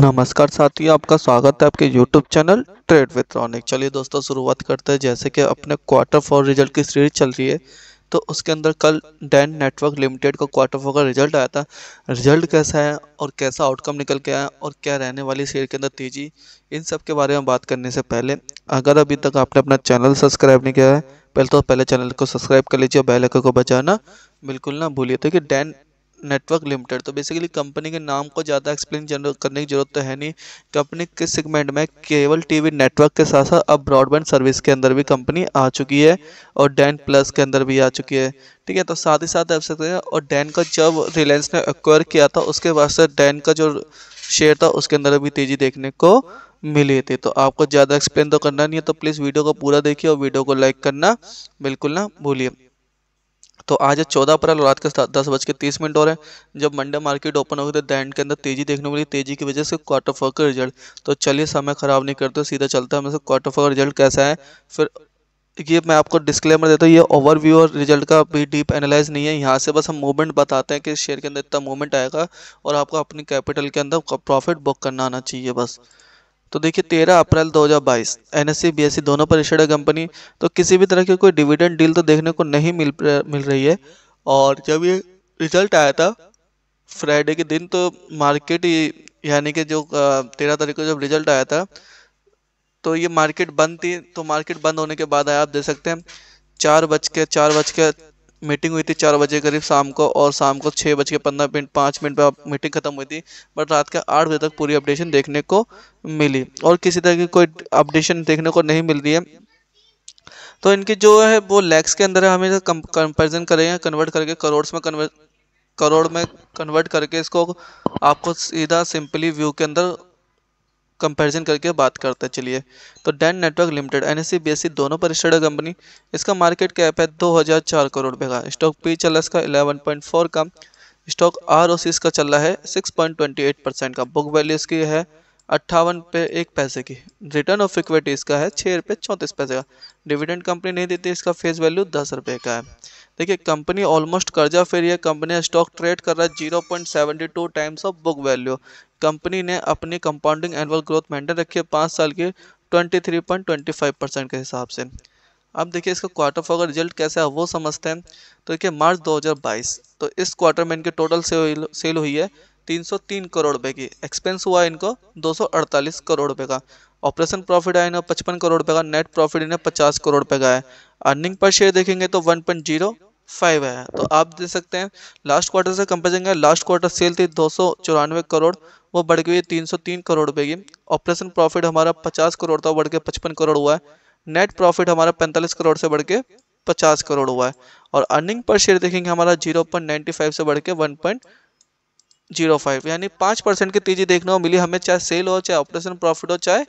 नमस्कार साथियों आपका स्वागत है आपके YouTube channel trade with Ronik चलिए दोस्तों शुरुआत करते हैं जैसे कि अपने क्वार्टर फोर रिजल्ट की सीरीज चल रही है तो उसके अंदर कल डैन नेटवर्क लिमिटेड का क्वार्टर फोर का रिजल्ट आया था रिजल्ट कैसा है और कैसा आउटकम निकल के आया और क्या रहने वाली शेयर के अंदर तेजी इन सब के बारे में बात करने से पहले अगर अभी तक आपने अपना चैनल सब्सक्राइब नहीं किया है पहले तो पहले चैनल को सब्सक्राइब कर लीजिए बेल आइकन को बचाना बिल्कुल ना भूलिए तो कि डैन नेटवर्क लिमिटेड तो बेसिकली कंपनी के नाम को ज़्यादा एक्सप्लेन करने की जरूरत तो है नहीं कंपनी किस सेगमेंट में केबल टीवी नेटवर्क के साथ साथ अब ब्रॉडबैंड सर्विस के अंदर भी कंपनी आ चुकी है और डैन प्लस के अंदर भी आ चुकी है ठीक है तो साथ ही साथ आप सकते हैं और डैन का जब रिलायंस ने एक्वायर किया था उसके बाद से डैन का जो शेयर था उसके अंदर भी तेज़ी देखने को मिले थे तो आपको ज़्यादा एक्सप्लेन तो करना नहीं है तो प्लीज़ वीडियो को पूरा देखिए और वीडियो को लाइक करना बिल्कुल ना भूलिए तो आज है चौदह अप्रैल रात के दस बज के तीस मिनट और है जब मंडे मार्केट ओपन हो गई तो दैन के अंदर तेजी देखने को मिली तेजी की वजह से क्वार्टर फोर का रिजल्ट तो चलिए समय खराब नहीं करते सीधा चलता है हमें क्वार्टर फोर का रिजल्ट कैसा है फिर ये मैं आपको डिस्क्लेमर देता हूँ ये ओवरव्यू और रिजल्ट का भी डीप एनालाइज नहीं है यहाँ से बस हम मूवमेंट बताते हैं कि शेयर के अंदर इतना मूवमेंट आएगा और आपको अपनी कैपिटल के अंदर प्रॉफिट बुक करना आना चाहिए बस तो देखिए 13 अप्रैल 2022 एस सी दोनों परिषद कंपनी तो किसी भी तरह की कोई डिविडेंड डील तो देखने को नहीं मिल मिल रही है और जब ये रिजल्ट आया था फ्राइडे के दिन तो मार्केट यानी कि जो तेरह तारीख को जब रिजल्ट आया था तो ये मार्केट बंद थी तो मार्केट बंद होने के बाद आया आप देख सकते हैं चार बज के चार बज के मीटिंग हुई थी चार बजे करीब शाम को और शाम को छः बज के पंद्रह मिनट पाँच मिनट पर मीटिंग खत्म हुई थी बट रात के आठ बजे तक पूरी अपडेशन देखने को मिली और किसी तरह की कोई अपडेशन देखने को नहीं मिल रही है तो इनकी जो है वो लैक्स के अंदर है हमें कंपेरिजन करेंगे कन्वर्ट करके करोड़ में कन्वर्ट करोड़ में कन्वर्ट करके इसको आपको सीधा सिंपली व्यू के अंदर कंपैरिजन करके बात करते चलिए तो Den network limited N S दोनों पर स्टड कंपनी इसका मार्केट कैप है 2004 करोड़ रुपये का स्टॉक पी चल रहा है इसका 11.4 का स्टॉक आर ओ चल रहा है 6.28 परसेंट का बुक वैल्यू इसकी है अट्ठावन पे एक पैसे की रिटर्न ऑफ इक्विटी इसका है छः रुपये चौंतीस पैसे का डिविडेंड कंपनी नहीं देती इसका फेस वैल्यू दस रुपये का है देखिए कंपनी ऑलमोस्ट कर्जा फिर यह कंपनी स्टॉक ट्रेड कर रहा है zero point seventy two times of book value company ने अपनी कंपाउंडिंग एनुअल ग्रोथ मेंटेन रखी है पाँच साल की 23.25 परसेंट के हिसाब से अब देखिए इसका क्वार्टर फोर का रिजल्ट कैसे है वो समझते हैं तो देखिए मार्च 2022 तो इस क्वार्टर में इनकी टोटल सेल सेल हुई है 303 करोड़ रुपए की एक्सपेंस हुआ इनको 248 करोड़ रुपये का ऑपरेशन प्रॉफिट आया इन्हें पचपन करोड़ रुपये का नेट प्रॉफिट इन्हें पचास करोड़ रुपये का है अर्निंग पर शेयर देखेंगे तो वन फाइव है तो आप देख सकते हैं लास्ट क्वार्टर से कंपेयर करेंगे लास्ट क्वार्टर सेल थी दो सौ चौरानवे करोड़ वो बढ़ गई तीन सौ तीन करोड़ रुपए की ऑपरेशन प्रॉफिट हमारा पचास करोड़ था बढ़ के पचपन करोड़ हुआ है नेट प्रॉफिट हमारा पैंतालीस करोड़ से बढ़ के पचास करोड़ हुआ है और अर्निंग पर शेयर देखेंगे हमारा जीरो पॉइंट नाइन्टी फाइव से बढ़ के वन पॉइंट जीरो फाइव यानी पाँच परसेंट की तेजी देखने को मिली हमें चाहे सेल हो चाहे ऑपरेशन प्रॉफिट हो चाहे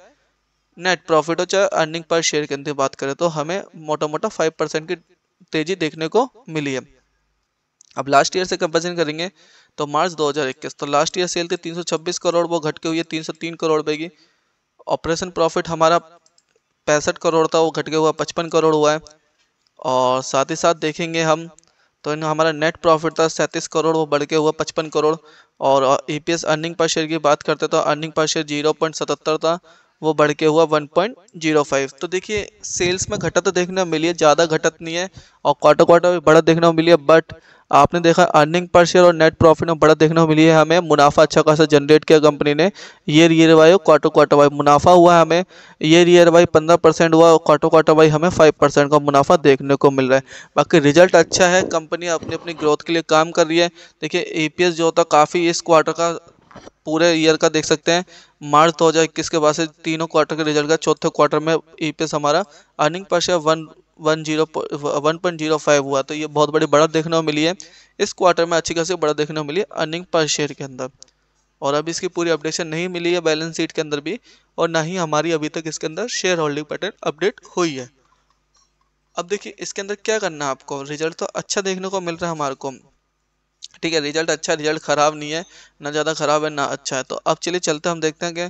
नेट प्रॉफिट हो चाहे अर्निंग पर शेयर के अंदर बात करें तो हमें मोटा मोटा फाइव परसेंट की तेजी देखने को मिली है अब लास्ट ईयर से कंपेरिजन करेंगे तो मार्च 2021 तो लास्ट ईयर सेल थी 326 करोड़ वो घट के हुई है 303 करोड़ रुपए की ऑपरेशन प्रॉफिट हमारा पैंसठ करोड़ था वो घट के हुआ पचपन करोड़ हुआ है और साथ ही साथ देखेंगे हम तो इन हमारा नेट प्रॉफिट था सैंतीस करोड़ वो बढ़ के हुआ पचपन करोड़ और E P earning per share की बात करते तो earning per share zero point सतहत्तर था वो बढ़ के हुआ 1.05 तो देखिए सेल्स में घटत तो देखने को मिली है ज़्यादा घटत नहीं है और क्वार्टर क्वार्टर में बढ़त देखने को मिली है बट आपने देखा अर्निंग पर शेयर और नेट प्रॉफिट में बढ़त देखने को मिली है हमें मुनाफा अच्छा खासा जनरेट किया कंपनी ने year year Y quarter quarter Y मुनाफा हुआ हमें ईयर ईयर वाई पंद्रह परसेंट हुआ और क्वार्टर क्वार्टर वाई हमें फाइव परसेंट का मुनाफा देखने को मिल रहा है बाकी रिजल्ट अच्छा है कंपनी अपनी अपनी ग्रोथ के लिए काम कर रही है देखिए ए जो होता काफ़ी इस क्वार्टर का पूरे ईयर का देख सकते हैं मार्च 2021 के बाद से तीनों क्वार्टर के रिजल्ट का चौथे क्वार्टर में ई e हमारा earning per share one one zero one point zero five हुआ तो ये बहुत बड़ी बढ़त देखने को मिली है इस क्वार्टर में अच्छी खासी बढ़त देखने को मिली है अर्निंग पर शेयर के अंदर और अभी इसकी पूरी अपडेशन नहीं मिली है बैलेंस शीट के अंदर भी और ना ही हमारी अभी तक इसके अंदर शेयर होल्डिंग पैटर्न अपडेट हुई है अब देखिए इसके अंदर क्या करना है आपको रिजल्ट तो अच्छा देखने को मिल रहा है हमारे को ठीक है रिजल्ट अच्छा रिजल्ट ख़राब नहीं है ना ज़्यादा ख़राब है ना अच्छा है तो अब चलिए चलते हम देखते हैं कि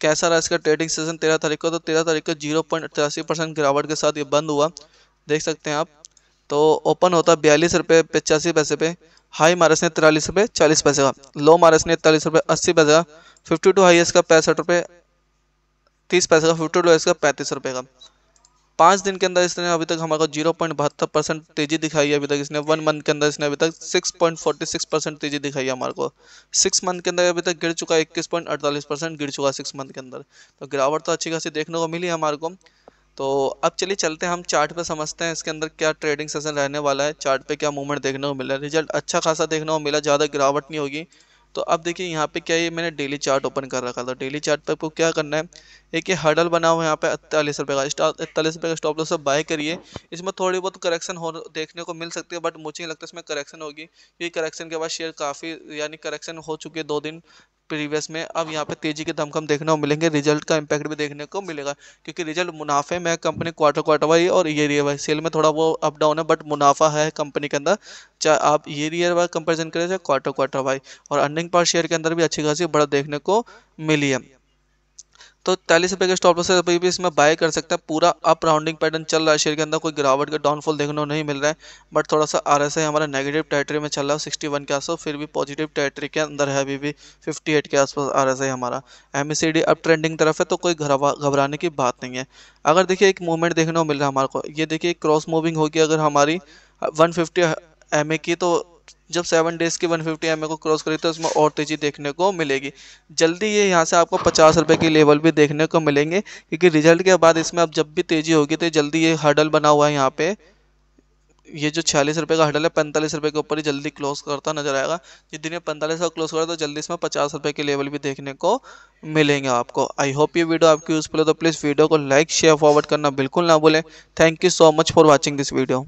कैसा रहा इसका ट्रेडिंग सेशन तेरह तारीख को तो तेरह तारीख को जीरो पॉइंट तिरासी परसेंट गिरावट के साथ ये बंद हुआ देख सकते हैं आप तो ओपन होता बयालीस रुपये पचासी पैसे पे हाई मारस ने तिरालीस रुपये चालीस पैसे का लो मारस ने तिरालीस रुपये अस्सी पैसे का फिफ्टी टू हाई का पैंसठ रुपये तीस पैसे का फिफ्टी टू हाईएस्ट का पैंतीस रुपये का पाँच दिन के अंदर इसने अभी तक हमारे जीरो पॉइंट बहत्तर परसेंट तेजी दिखाई है अभी तक इसने वन मंथ के अंदर इसने अभी तक six point forty six percent तेजी दिखाई है हमारे को सिक्स मंथ के अंदर अभी तक गिर चुका है इक्कीस पॉइंट अड़तालीस परसेंट गिर चुका है सिक्स मंथ के अंदर तो गिरावट तो अच्छी खासी देखने को मिली है हमारे को तो अब चलिए चलते हैं हम चार्ट पे समझते हैं इसके अंदर क्या ट्रेडिंग सेशन रहने वाला है चार्ट पे क्या मूवमेंट देखने को मिला है रिजल्ट अच्छा खासा देखने को मिला ज़्यादा गिरावट नहीं होगी तो अब देखिए यहाँ पे क्या ये मैंने डेली चार्ट ओपन कर रखा था डेली चार्ट पे आपको क्या करना है एक ये हडल बना हुआ है यहाँ पे अड़तालीस रुपये का स्टॉप रुपये का स्टॉप लॉस बाय करिए इसमें थोड़ी बहुत करेक्शन हो देखने को मिल सकती है बट मुझे नहीं लगता इसमें करेक्शन होगी ये करेक्शन के बाद शेयर काफ़ी यानी करेक्शन हो चुके दो दिन प्रीवियस में अब यहाँ पे तेजी के दमखम देखने को मिलेंगे रिजल्ट का इम्पैक्ट भी देखने को मिलेगा क्योंकि रिजल्ट मुनाफे में कंपनी क्वार्टर क्वार्टर वाई और ईयर ईयर वाई सेल में थोड़ा वो अप डाउन है बट मुनाफा है कंपनी के अंदर चाहे आप ईयर ईयर वाई कंपेरिजन करें चाहे क्वार्टर क्वार्टर वाई और अर्निंग पर शेयर के अंदर भी अच्छी खासी बढ़त देखने को मिली है तो चालीस रुपए के स्टॉप से अभी भी इसमें बाय कर सकता है पूरा अप राउंडिंग पैटर्न चल रहा है शेयर के अंदर कोई गिरावट का डाउनफॉल देखने को नहीं मिल रहा है बट थोड़ा सा आर एस हमारा नेगेटिव टेरेटरी में चल रहा है सिक्सटी वन के आसपास फिर भी पॉजिटिव टेरेटरी के अंदर है अभी भी फिफ्टी एट के आसपास आर एस हमारा M E C D up trending तरफ है तो कोई घबराने की बात नहीं है अगर देखिए एक मूवमेंट देखने को मिल रहा है हमारे को ये देखिए क्रॉस मूविंग होगी अगर हमारी वन फिफ्टी एम ए की तो जब सेवन डेज़ की वन फिफ्टी एम को क्रॉस करी तो उसमें और तेज़ी देखने को मिलेगी जल्दी ये यहाँ से आपको पचास रुपये की लेवल भी देखने को मिलेंगे क्योंकि रिजल्ट के बाद इसमें अब जब भी तेज़ी होगी तो जल्दी ये हडल बना हुआ है यहाँ पे ये जो छियालीस रुपये का हडल है पैंतालीस रुपये के ऊपर ही जल्दी क्लोज करता नजर आएगा जिस दिन ये पैंतालीस का क्लोज करा तो जल्दी इसमें पचास रुपये के लेवल भी देखने को मिलेंगे आपको आई होप ये वीडियो आपकी यूज़फुल है तो प्लीज़ वीडियो को लाइक शेयर फॉरवर्ड करना बिल्कुल ना भूलें thank you so much for watching this video